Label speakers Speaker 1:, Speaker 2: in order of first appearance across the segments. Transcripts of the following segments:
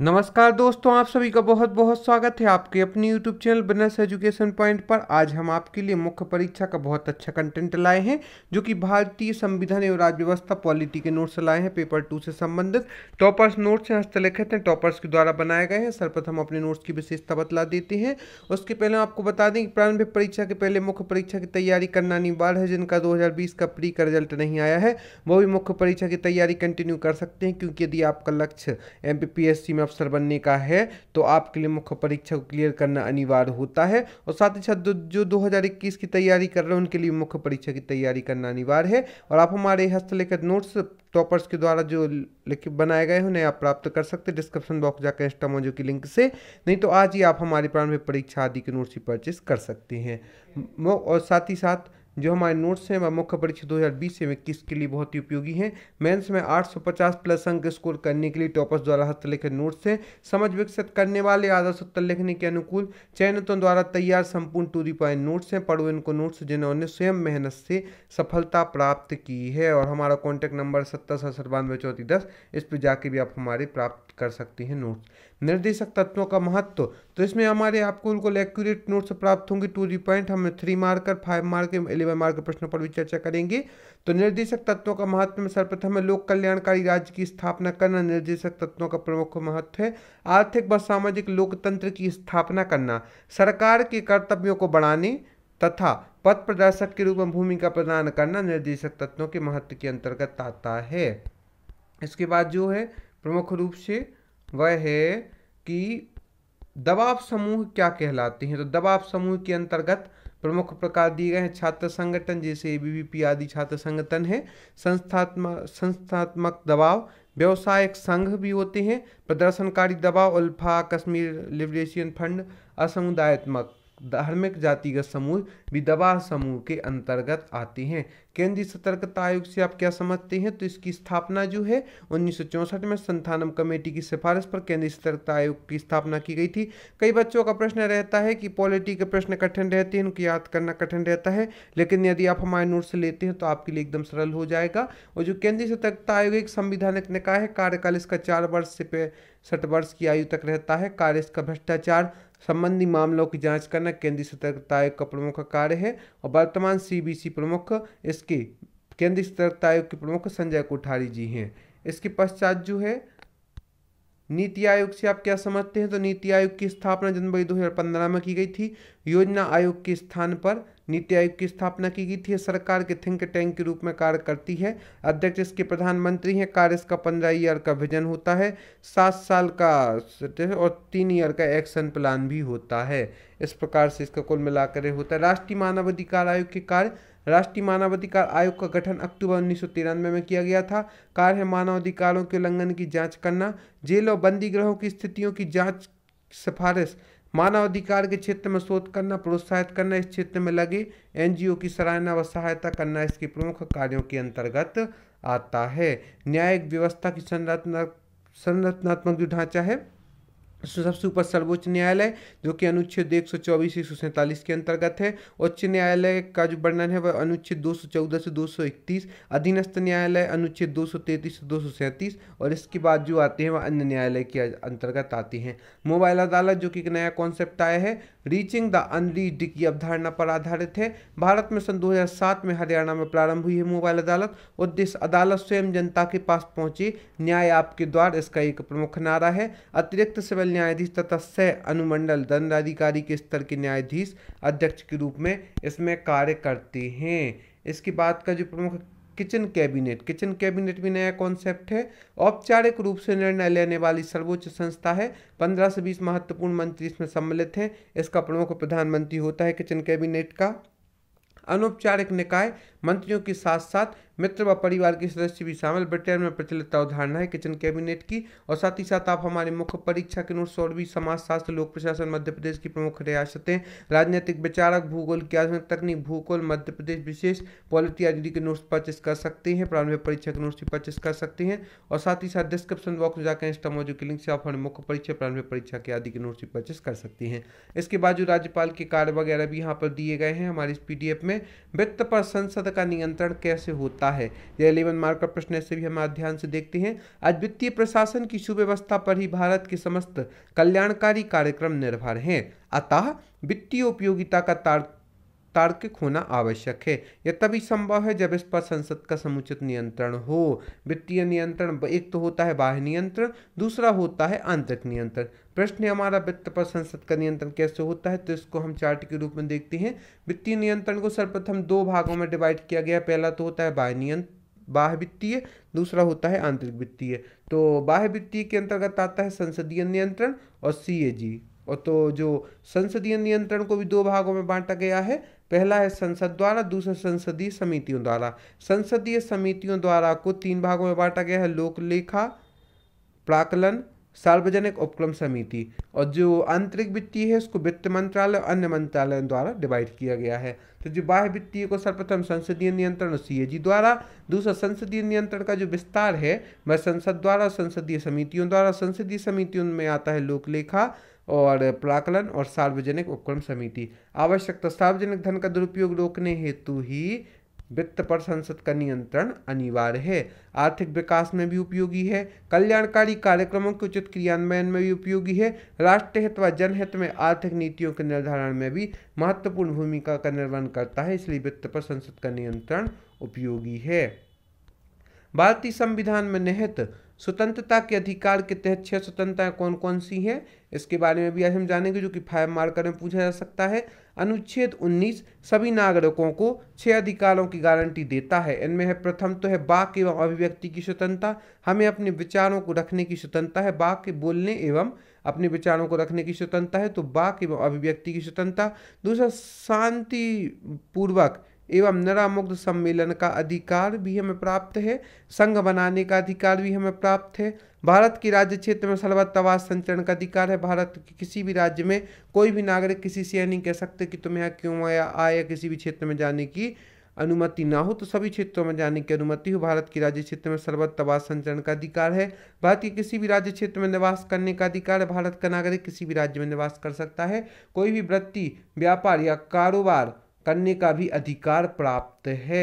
Speaker 1: नमस्कार दोस्तों आप सभी का बहुत बहुत स्वागत है आपके अपने YouTube चैनल बनस एजुकेशन पॉइंट पर आज हम आपके लिए मुख्य परीक्षा का बहुत अच्छा कंटेंट लाए हैं जो कि भारतीय संविधान एवं राज्य व्यवस्था पॉलिटी के नोट्स लाए हैं पेपर टू से संबंधित टॉपर्स नोट्स यहाँ हस्तलिखित हैं टॉपर्स के द्वारा बनाए गए हैं सर्वप्रथम अपने नोट्स की विशेषता बतला देते हैं उसके पहले आपको बता दें कि प्रारंभिक परीक्षा के पहले मुख्य परीक्षा की तैयारी करना अनिवार्य है जिनका दो का प्री का रिजल्ट नहीं आया है वो भी मुख्य परीक्षा की तैयारी कंटिन्यू कर सकते हैं क्योंकि यदि आपका लक्ष्य एम में अफसर बनने का है तो आपके लिए मुख्य परीक्षा को क्लियर करना अनिवार्य होता है और साथ ही साथ जो 2021 की तैयारी कर रहे हैं उनके लिए मुख्य परीक्षा की तैयारी करना अनिवार्य है और आप हमारे हस्तलेखित नोट्स टॉपर्स के द्वारा जो लिखित बनाए गए हैं उन्हें आप प्राप्त कर सकते हैं डिस्क्रिप्शन बॉक्स जाकर इंस्टामोजो की लिंक से नहीं तो आज ही आप हमारे प्रारंभिक परीक्षा आदि के नोट्स ही परचेस कर सकते हैं और साथ ही साथ जो हमारे नोट्स हैं वह मुख्य परीक्षा दो बीस से इक्कीस के लिए बहुत ही उपयोगी हैं मेंस में 850 प्लस अंक स्कोर करने के लिए टॉपर्स द्वारा हस्तलिखित नोट्स हैं समझ विकसित करने वाले आदर्श उत्तर लिखने के अनुकूल चयनितों द्वारा तैयार संपूर्ण टू दी पॉइंट नोट्स हैं पढ़ो इनको नोट्स जिन्होंने स्वयं मेहनत से सफलता प्राप्त की है और हमारा कॉन्टैक्ट नंबर सत्तर सड़सठ बानवे चौथी दस इस पर जाके भी आप हमारे प्राप्त कर सकते हैं नोट्स निर्देशक तत्वों का महत्व तो इसमें हमारे आपको बिल्कुल एक्यूरेट नोट्स प्राप्त होंगे टू दी पॉइंट हमें थ्री मार्कर फाइव मार्कर सेवा मार्ग प्रश्नों पर भी चर्चा करेंगे तो निर्देशक तत्वों का महत्व में सर्वप्रथम है लोक कल्याणकारी राज्य की स्थापना करना निर्देशक तत्वों का प्रमुख महत्व है आर्थिक व सामाजिक लोकतंत्र की स्थापना करना सरकार के कर्तव्यों को बढ़ाने तथा पथ प्रदर्शक के रूप में भूमिका प्रदान करना निर्देशक तत्वों के महत्व के अंतर्गत आता है इसके बाद जो है प्रमुख रूप से वह है कि दबाव समूह क्या कहलाते हैं तो दबाव समूह के अंतर्गत प्रमुख प्रकार दिए गए हैं छात्र संगठन जैसे ए आदि छात्र संगठन है संस्थात्मक संस्थात्मक दबाव व्यवसायिक संघ भी होते हैं प्रदर्शनकारी दबाव उल्फा कश्मीर लिबरेशन फंड असमुदायत्मक धार्मिक जातिगत समूह विधवा समूह के अंतर्गत आते हैं केंद्रीय सतर्कता आयोग से आप क्या समझते हैं तो इसकी स्थापना जो है उन्नीस में संथानम कमेटी की सिफारिश पर केंद्रीय सतर्कता आयोग की स्थापना की गई थी कई बच्चों का प्रश्न रहता है कि पॉलिटी के प्रश्न कठिन रहते हैं उनको याद करना कठिन रहता है लेकिन यदि आप हमारे नोट से लेते हैं तो आपके लिए एकदम सरल हो जाएगा और जो केंद्रीय सतर्कता आयोग एक संविधानिक निकाय है कार्यकाल इसका चार वर्ष से पैंसठ वर्ष की आयु तक रहता है कार्य इसका भ्रष्टाचार संबंधी मामलों की जांच करना केंद्रीय सतर्कता आयोग का प्रमुख कार्य है और वर्तमान सीबीसी प्रमुख इसके केंद्रीय सतर्कता आयोग के प्रमुख संजय कोठारी जी हैं इसके पश्चात जो है नीति आयोग से आप क्या समझते हैं तो नीति आयोग की स्थापना जनवरी 2015 में की गई थी योजना आयोग के स्थान पर नीति आयोग की स्थापना की गई थी सरकार के थिंक टैंक के रूप में कार्य करती है अध्यक्ष इसके प्रधानमंत्री हैं कार्य इसका पंद्रह ईयर का विजन होता है सात साल का और तीन ईयर का एक्शन प्लान भी होता है इस प्रकार से इसका कुल मिलाकर होता है राष्ट्रीय मानवाधिकार आयोग के कार्य राष्ट्रीय मानवाधिकार आयोग का गठन अक्टूबर उन्नीस में किया गया था कार्य है मानवाधिकारों के उल्लंघन की जाँच करना जेल और बंदी ग्रहों की स्थितियों की जाँच सिफारिश मानवाधिकार के क्षेत्र में शोध करना प्रोत्साहित करना इस क्षेत्र में लगे एनजीओ की सराहना व सहायता करना इसके प्रमुख कार्यों के अंतर्गत आता है न्यायिक व्यवस्था की संरचना संरचनात्मक जो ढांचा है सबसे ऊपर सर्वोच्च न्यायालय जो कि अनुच्छेद एक सौ चौबीस एक सौ सैंतालीस के अंतर्गत है उच्च न्यायालय का जो वर्णन है वह अनुच्छेद दो सौ चौदह से दो सौ इकतीस अधीनस्थ न्यायालय अनुच्छेद दो सौ तैंतीस से दो सौ सैंतीस और इसके बाद जो आते हैं वह अन्य न्यायालय के अंतर्गत आते हैं मोबाइल अदालत जो कि एक नया कॉन्सेप्ट आया है रीचिंग द अनरीच्ड की अवधारणा पर आधारित है भारत में सन 2007 में हरियाणा में प्रारंभ हुई है मोबाइल अदालत उद्देश्य अदालत स्वयं जनता के पास पहुंची न्याय आपके द्वार इसका एक प्रमुख नारा है अतिरिक्त सिविल न्यायाधीश तथा सह अनुमंडल दंडाधिकारी के स्तर के न्यायाधीश अध्यक्ष के रूप में इसमें कार्य करते हैं इसकी बात का जो प्रमुख किचन कैबिनेट किचन कैबिनेट भी नया कॉन्सेप्ट है औपचारिक रूप से निर्णय लेने वाली सर्वोच्च संस्था है पंद्रह से बीस महत्वपूर्ण मंत्री इसमें सम्मिलित हैं इसका प्रमुख प्रधानमंत्री होता है किचन कैबिनेट का अनौपचारिक निकाय मंत्रियों के साथ साथ मित्र व परिवार के सदस्य भी शामिल ब्रिटेन में प्रचलित अवधारणा है किचन कैबिनेट की और साथ ही साथ आप हमारे मुख्य परीक्षा के नोट्स और भी समाजशास्त्र लोक प्रशासन मध्य प्रदेश की प्रमुख रियासतें राजनीतिक विचारक भूगोल की आधुनिक तकनीक भूगोल मध्य प्रदेश विशेष पॉलिटी आदि के नोट्स परचेस कर सकते हैं प्रारंभिक परीक्षा के नोट्स भी परचेस कर सकते हैं और साथ ही साथ डिस्क्रिप्शन बॉक्स में जाकर इंस्टा मौजूद के लिंक से आप हमारे मुख्य परीक्षा प्रारंभिक परीक्षा के आदि के नोट्स भी परचेस कर सकते हैं इसके बाद जो राज्यपाल के कार्ड वगैरह भी यहाँ पर दिए गए हैं हमारे इस पी में वित्त पर संसद का नियंत्रण कैसे होता है यह इलेवन मार्क प्रश्न ऐसे भी हम ध्यान से देखते हैं आज वित्तीय प्रशासन की सुव्यवस्था पर ही भारत के समस्त कल्याणकारी कार्यक्रम निर्भर हैं अतः वित्तीय उपयोगिता का तार्किक होना आवश्यक है यह तभी संभव है जब इस पर संसद का समुचित नियंत्रण हो वित्तीय नियंत्रण एक तो होता है बाह्य नियंत्रण दूसरा होता है आंतरिक नियंत्रण प्रश्न है हमारा वित्त पर संसद का नियंत्रण कैसे होता है तो इसको हम चार्ट के रूप में देखते हैं वित्तीय नियंत्रण को सर्वप्रथम दो भागों में डिवाइड किया गया पहला तो होता है बाह्य नियंत्रण बाह्य वित्तीय दूसरा होता है आंतरिक वित्तीय तो बाह्य वित्तीय के अंतर्गत आता है संसदीय नियंत्रण और सी और तो जो संसदीय नियंत्रण को भी दो भागों में बांटा गया है पहला है संसद द्वारा दूसरा संसदीय समितियों द्वारा संसदीय समितियों द्वारा को तीन भागों में बांटा गया है लोकलेखा प्राकलन सार्वजनिक उपक्रम समिति और जो आंतरिक वित्तीय है उसको वित्त मंत्रालय और अन्य मंत्रालय द्वारा डिवाइड किया गया है तो जो बाह्य वित्तीय को सर्वप्रथम संसदीय नियंत्रण और जी द्वारा दूसरा संसदीय नियंत्रण का जो विस्तार है वह संसद द्वारा संसदीय समितियों द्वारा संसदीय समितियों में आता है लोकलेखा और प्राकलन और सार्वजनिक उपक्रम समिति आवश्यकता तो सार्वजनिक धन का दुरुपयोग रोकने हेतु ही वित्त पर संसद का नियंत्रण अनिवार्य है आर्थिक विकास में भी उपयोगी है कल्याणकारी कार्यक्रमों के उचित क्रियान्वयन में भी उपयोगी है राष्ट्र हित व जनहित में आर्थिक नीतियों के निर्धारण में भी महत्वपूर्ण भूमिका का निर्वहन करता है इसलिए वित्त पर संसद का नियंत्रण उपयोगी है भारतीय संविधान में निहित स्वतंत्रता के अधिकार के तहत छह स्वतंत्रताएं कौन कौन सी हैं इसके बारे में भी आज हम जानेंगे जो कि फाइव मार्कर में पूछा जा सकता है अनुच्छेद 19 सभी नागरिकों को छह अधिकारों की गारंटी देता है इनमें है प्रथम तो है वाक एवं अभिव्यक्ति की स्वतंत्रता हमें अपने विचारों को रखने की स्वतंत्रता है वाक के बोलने एवं अपने विचारों को रखने की स्वतंत्रता है तो वाक एवं अभिव्यक्ति की स्वतंत्रता दूसरा शांतिपूर्वक एवं नरामुग्ध सम्मेलन का अधिकार भी हमें प्राप्त है संघ बनाने का अधिकार भी हमें प्राप्त है भारत की राज्य क्षेत्र में सर्वतवास संचरण का अधिकार है भारत के किसी भी राज्य में कोई भी नागरिक किसी से यह नहीं कह सकते कि तुम यहाँ क्यों आया आया किसी भी क्षेत्र में जाने की अनुमति ना हो तो सभी क्षेत्रों में जाने की अनुमति हो भारत की राज्य क्षेत्र में सर्वतवास संचरण का अधिकार है भारत के किसी भी राज्य क्षेत्र में निवास करने का अधिकार है भारत का नागरिक किसी भी राज्य में निवास कर सकता है कोई भी वृत्ति व्यापार या कारोबार करने का भी अधिकार प्राप्त है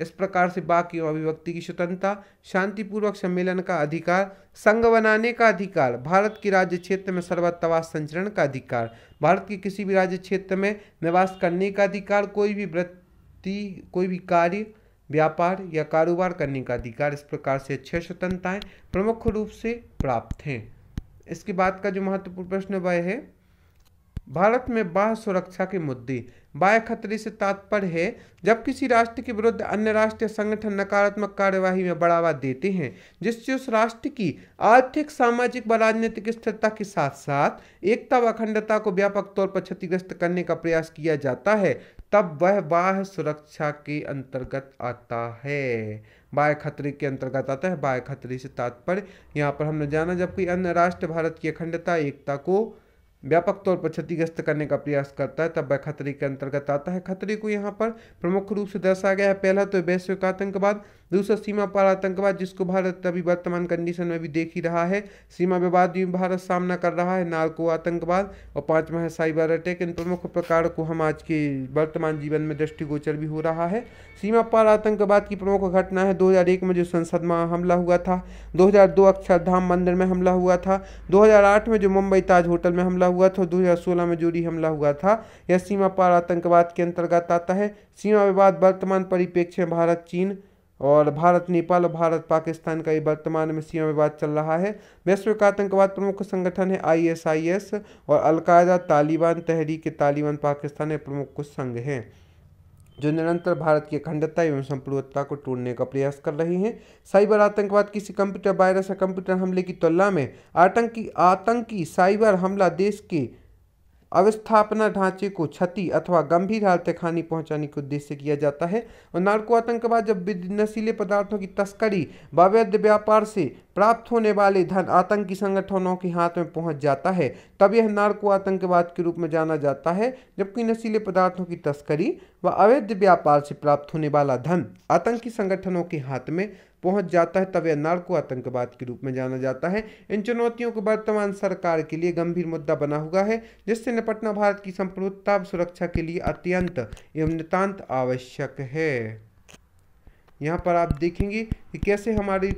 Speaker 1: इस प्रकार से बाकी एवं अभिव्यक्ति की स्वतंत्रता शांतिपूर्वक सम्मेलन का अधिकार संघ बनाने का अधिकार भारत के राज्य क्षेत्र में सर्वतवास संचरण का अधिकार भारत के किसी भी राज्य क्षेत्र में निवास करने का अधिकार कोई भी वृत्ति कोई भी कार्य व्यापार या कारोबार करने का अधिकार इस प्रकार से छह स्वतंत्रताएँ प्रमुख रूप से प्राप्त हैं इसके बाद का जो महत्वपूर्ण प्रश्न वह है भारत में बाह सुरक्षा के मुद्दे खतरे से तात्पर्य है जब किसी राष्ट्र के विरुद्ध अन्य राष्ट्रीय संगठन नकारात्मक कार्यवाही में बढ़ावा देते हैं जिससे उस राष्ट्र की आर्थिक सामाजिक व राजनीतिक स्थिरता के साथ साथ एकता व अखंडता को व्यापक तौर पर क्षतिग्रस्त करने का प्रयास किया जाता है तब वह बाह्य सुरक्षा के अंतर्गत आता है बाह्य खतरे के अंतर्गत आता है बाह्य खतरे से तात्पर्य यहाँ पर हमने जाना जबकि अन्य राष्ट्र भारत की अखंडता एकता को व्यापक तौर पर क्षतिग्रस्त करने का प्रयास करता है तब वह खतरे के अंतर्गत आता है खतरे को यहाँ पर प्रमुख रूप से दर्शाया गया है पहला तो वैश्विक आतंकवाद दूसरा सीमा पार आतंकवाद जिसको भारत अभी वर्तमान कंडीशन में भी देख ही रहा है सीमा विवाद भी भारत सामना कर रहा है नार्को आतंकवाद और पांचवा है साइबर अटैक इन प्रमुख प्रकार को हम आज के वर्तमान जीवन में दृष्टिगोचर भी हो रहा है सीमा पार आतंकवाद की प्रमुख घटना है 2001 में जो संसद में हमला हुआ था 2002 अक्षरधाम मंदिर में हमला हुआ था 2008 में जो मुंबई ताज होटल में हमला हुआ था दो हज़ार सोलह में जोड़ी हमला हुआ था यह सीमा पार आतंकवाद के अंतर्गत आता है सीमा विवाद वर्तमान परिप्रेक्ष्य में भारत चीन और भारत नेपाल और भारत पाकिस्तान का ये वर्तमान में सीमा विवाद चल रहा है वैश्विक आतंकवाद प्रमुख संगठन है आईएसआईएस और अलकायदा तालिबान तहरीक तालिबान पाकिस्तान के प्रमुख कुछ संघ हैं जो निरंतर भारत की अखंडता एवं संप्रभुता को तोड़ने का प्रयास कर रहे हैं साइबर आतंकवाद किसी कंप्यूटर वायरस या कंप्यूटर हमले की तुलना में आतंकी आतंकी साइबर हमला देश के अवस्थापना ढांचे को क्षति अथवा गंभीर हालत खानी पहुंचाने के उद्देश्य किया जाता है और नार्को आतंकवाद जब नशीले पदार्थों की तस्करी अवैध व्यापार से प्राप्त होने वाले धन आतंकी संगठनों के हाथ में पहुंच जाता है तब यह नार्को आतंकवाद के रूप में जाना जाता है जबकि नशीले पदार्थों की तस्करी व अवैध व्यापार से प्राप्त होने वाला धन आतंकी संगठनों के हाथ में पहुंच जाता है तब यह नार्को आतंकवाद के रूप में जाना जाता है इन चुनौतियों को वर्तमान सरकार के लिए गंभीर मुद्दा बना हुआ है जिससे निपटना भारत की संप्रभुता सुरक्षा के लिए अत्यंत एवं नितान्त आवश्यक है यहाँ पर आप देखेंगे कि कैसे हमारी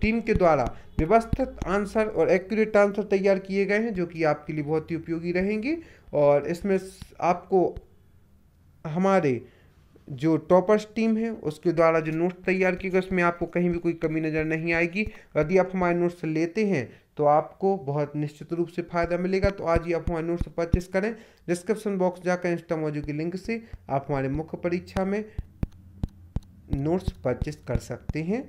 Speaker 1: टीम के द्वारा व्यवस्थित आंसर और एक्यूरेट आंसर तैयार किए गए हैं जो कि आपके लिए बहुत ही उपयोगी रहेंगे और इसमें आपको हमारे जो टॉपर्स टीम है उसके द्वारा जो नोट्स तैयार किए गए उसमें आपको कहीं भी कोई कमी नज़र नहीं आएगी यदि आप हमारे नोट्स लेते हैं तो आपको बहुत निश्चित रूप से फ़ायदा मिलेगा तो आज ही आप हमारे नोट्स परचेस करें डिस्क्रिप्शन बॉक्स जाकर इंस्टा मौजू के लिंक से आप हमारे मुख्य परीक्षा में नोट्स परचेस कर सकते हैं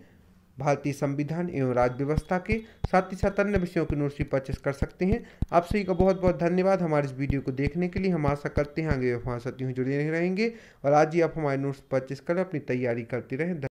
Speaker 1: भारतीय संविधान एवं राज्य व्यवस्था के साथ ही साथ अन्य विषयों की नोट्स भी परचेस कर सकते हैं आप सभी का बहुत बहुत धन्यवाद हमारे इस वीडियो को देखने के लिए हम आशा करते हैं आगे हमारे साथ यूँ जुड़े रहेंगे और आज ही आप हमारे नोट्स परचेस कर अपनी तैयारी करते रहें